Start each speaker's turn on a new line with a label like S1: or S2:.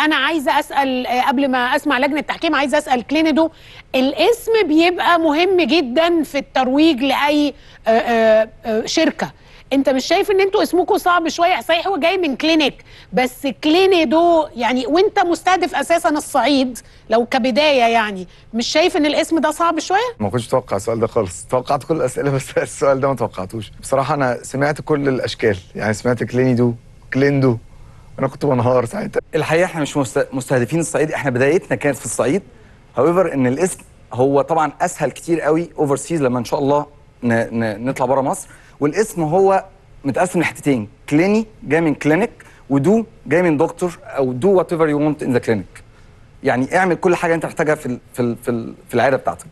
S1: انا عايزه اسال آه، قبل ما اسمع لجنه التحكيم عايزه اسال كليندو الاسم بيبقى مهم جدا في الترويج لاي آه، آه، شركه انت مش شايف ان انتوا اسمكم صعب شويه صحيح هو جاي من كلينيك بس كلينيدو يعني وانت مستهدف اساسا الصعيد لو كبدايه يعني مش شايف ان الاسم ده صعب شويه
S2: ما كنتش متوقع السؤال ده
S3: خالص توقعت كل الاسئله بس السؤال ده ما توقعتوش بصراحه انا سمعت كل الاشكال يعني سمعت كلينيدو كليندو انا كنت بنهار ساعتها
S4: الحقيقه احنا مش مستهدفين الصعيد احنا بدايتنا كانت في الصعيد هاويفر ان الاسم هو طبعا اسهل كتير قوي اوفر سيز لما ان شاء الله نطلع بره مصر والاسم هو متقسم لحتتين كليني جاي من كلينيك ودو جاي من دكتور او دو وات ايفر يو ونت ان ذا كلينيك يعني اعمل كل حاجه انت محتاجها في في في العياده بتاعتك